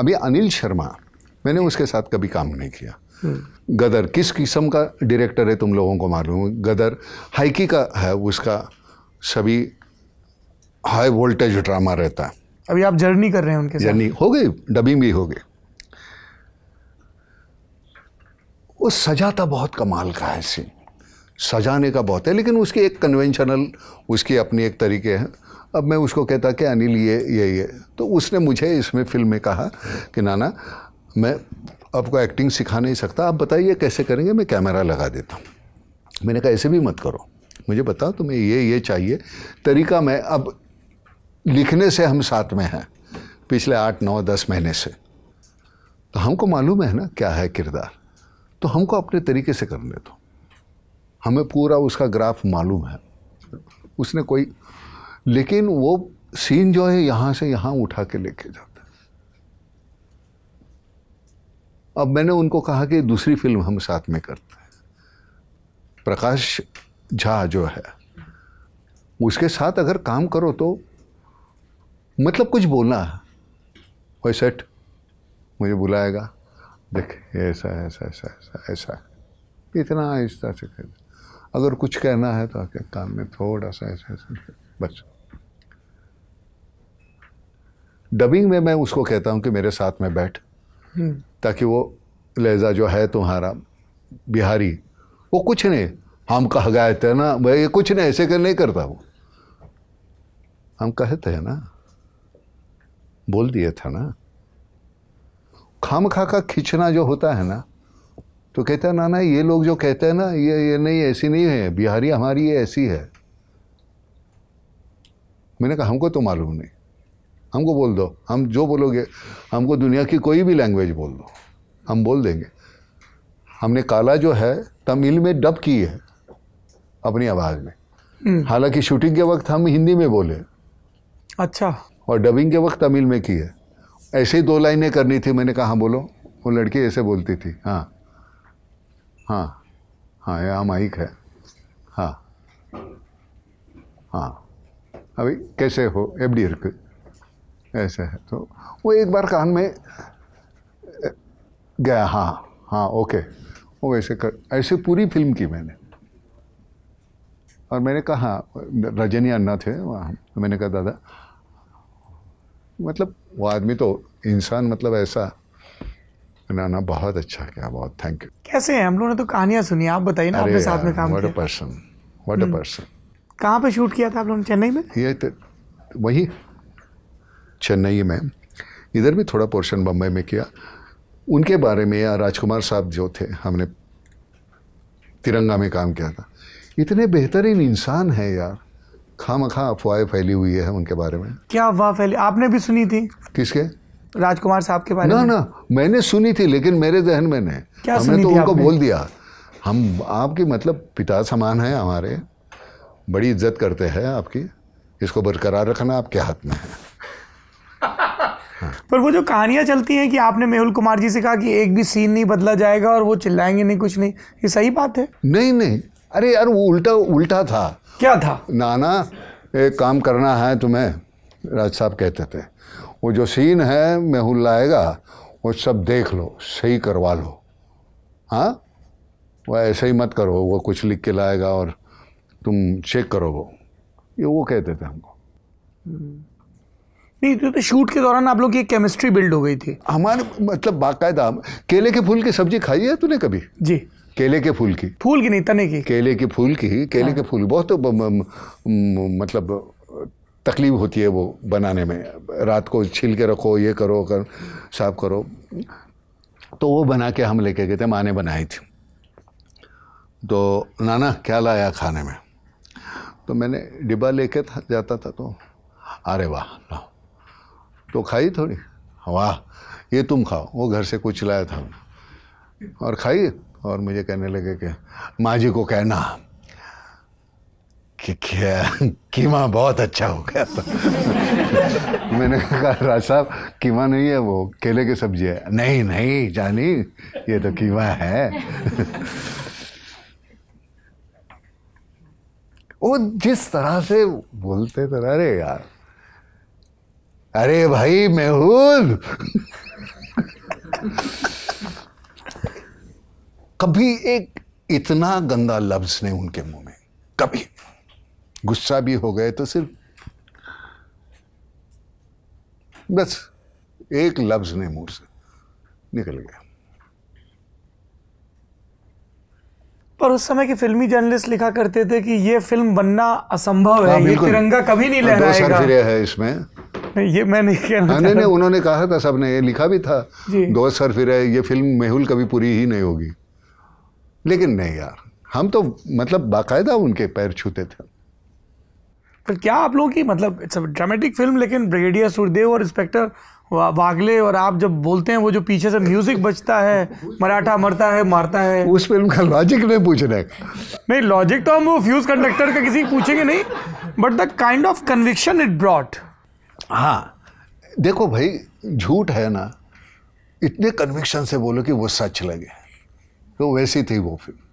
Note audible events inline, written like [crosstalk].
अभी अनिल शर्मा मैंने उसके साथ कभी काम नहीं किया गदर किस किस्म का डायरेक्टर है तुम लोगों को मालूम गदर हाइकी का है उसका सभी हाई वोल्टेज ड्रामा रहता है अभी आप जर्नी कर रहे हैं उनके साथ जर्नी हो गई डबिंग भी हो गई वो सजाता बहुत कमाल का है सीन सजाने का बहुत है लेकिन उसकी एक कन्वेंशनल उसकी अपनी एक तरीके हैं अब मैं उसको कहता कि अनिल ये ये ये तो उसने मुझे इसमें फिल्म में कहा कि नाना मैं आपको एक्टिंग सिखा नहीं सकता आप बताइए कैसे करेंगे मैं कैमरा लगा देता हूँ मैंने कहा ऐसे भी मत करो मुझे बताओ तुम्हें ये ये चाहिए तरीका मैं अब लिखने से हम साथ में हैं पिछले आठ नौ दस महीने से तो हमको मालूम है ना क्या है किरदार तो हमको अपने तरीके से करने दो हमें पूरा उसका ग्राफ मालूम है उसने कोई लेकिन वो सीन जो है यहाँ से यहाँ उठा के लेके जाता है अब मैंने उनको कहा कि दूसरी फिल्म हम साथ में करते हैं प्रकाश झा जो है उसके साथ अगर काम करो तो मतलब कुछ बोलना है वही सेट मुझे बुलाएगा देख ऐसा ऐसा ऐसा ऐसा ऐसा इतना आहिस्ता से अगर कुछ कहना है तो आके काम में थोड़ा सा ऐसा ऐसा बस डबिंग में मैं उसको कहता हूँ कि मेरे साथ में बैठ हम्म। ताकि वो लहजा जो है तुम्हारा बिहारी वो कुछ नहीं हम कह गए थे ना भाई कुछ नहीं ऐसे कर नहीं करता वो हम कहते हैं ना बोल दिए था ना खाम खा का खींचना जो होता है ना तो कहता है नाना ये लोग जो कहते हैं ना ये ये नहीं ऐसी नहीं है बिहारी हमारी ये ऐसी है मैंने कहा हमको तो मालूम नहीं हमको बोल दो हम जो बोलोगे हमको दुनिया की कोई भी लैंग्वेज बोल दो हम बोल देंगे हमने काला जो है तमिल में डब की है अपनी आवाज़ में हम्म। हालांकि शूटिंग के वक्त हम हिंदी में बोले अच्छा और डबिंग के वक्त तमिल में की है ऐसे ही दो लाइनें करनी थी मैंने कहा हाँ, बोलो वो लड़की ऐसे बोलती थी हाँ हाँ हाँ यहाँ माइक है हाँ हाँ अभी कैसे हो एफ डी ऐसे है तो वो एक बार कान में गया हाँ हाँ ओके वो ऐसे कर ऐसे पूरी फिल्म की मैंने और मैंने कहा रजनी अन्ना थे वहाँ मैंने कहा दादा मतलब वो आदमी तो इंसान मतलब ऐसा ना ना बहुत अच्छा क्या बहुत थैंक यू कैसे हैं हम लोगों ने तो कहानियाँ सुनी आप बताइए ना आपने साथ में काम किया पर्सन व्हाट अ पर्सन कहाँ पे शूट किया था आप लोगों ने चेन्नई में ये तो वही चेन्नई में इधर भी थोड़ा पोर्शन बम्बई में किया उनके बारे में या राजकुमार साहब जो थे हमने तिरंगा में काम किया था इतने बेहतरीन इंसान हैं यार खाम खा अफवाहें फैली हुई है उनके बारे में क्या अफवाह फैली आपने भी सुनी थी किसके राजकुमार साहब के बारे ना, में ना ना मैंने सुनी थी लेकिन मेरे जहन में नहीं क्या हमने तो उनको बोल दिया हम आपके मतलब पिता समान हैं हमारे बड़ी इज्जत करते हैं आपकी इसको बरकरार रखना आपके हाथ में है पर वो जो कहानियाँ चलती हैं कि आपने मेहुल कुमार जी से कहा कि एक भी सीन नहीं बदला जाएगा और वो चिल्लाएंगे नहीं कुछ नहीं ये सही बात है नहीं नहीं अरे यार वो उल्टा उल्टा था क्या था नाना एक काम करना है तुम्हें राज साहब कहते थे वो जो सीन है मेहुल लाएगा वो सब देख लो सही करवा लो हाँ वो ऐसे ही मत करो वो कुछ लिख के लाएगा और तुम चेक करो वो ये वो कहते थे हमको हम्म। नहीं तो, तो शूट के दौरान आप लोग की केमिस्ट्री बिल्ड हो गई थी हमारे मतलब बाकायदा केले के फूल की सब्जी खाई है तूने कभी जी केले के फूल की फूल की नहीं तने की केले के फूल की केले हाँ। के फूल बहुत तो मतलब तकलीफ होती है वो बनाने में रात को छील के रखो ये करो कर साफ करो तो वो बना के हम लेके गए थे माँ ने बनाई थी तो नाना क्या लाया खाने में तो मैंने डिब्बा लेके जाता था तो अरे वाह तो खाई थोड़ी वाह ये तुम खाओ वो घर से कुछ लाया था और खाई और मुझे कहने लगे कि माँ जी को कहना कि क्या कीमा बहुत अच्छा हो गया था [laughs] मैंने कहा राज साहब कीमा नहीं है वो केले की सब्जी है नहीं नहीं जानी ये तो कीमा है [laughs] वो जिस तरह से बोलते थे अरे यार अरे भाई मेहूल कभी एक इतना गंदा लफ्ज नहीं उनके मुंह में कभी गुस्सा भी हो गए तो सिर्फ बस एक लफ्ज ने मुंह से निकल गया पर उस समय के फिल्मी जर्नलिस्ट लिखा करते थे कि ये फिल्म बनना असंभव है हाँ, ये तिरंगा कभी नहीं लहराएगा है इसमें नहीं ये मैं नहीं कहना हाँ, नहीं नहीं उन्होंने कहा था सबने ये लिखा भी था दो सर फिर ये फिल्म मेहुल कभी पूरी ही नहीं होगी लेकिन नहीं यार हम तो मतलब बाकायदा उनके पैर छूते थे पर क्या आप लोगों की मतलब इट्स ड्रामेटिक फिल्म लेकिन ब्रिगेडियर सुरदेव और इंस्पेक्टर वागले और आप जब बोलते हैं वो जो पीछे से म्यूजिक बजता है मराठा मरता है मारता है उस फिल्म का लॉजिक नहीं पूछ रहे नहीं लॉजिक तो हम वो फ्यूज कंडक्टर का किसी पूछेंगे नहीं but the kind of conviction it brought हाँ देखो भाई झूठ है ना इतने कन्विक्शन से बोलो कि वो सच लगे तो वैसी थी वो फिल्म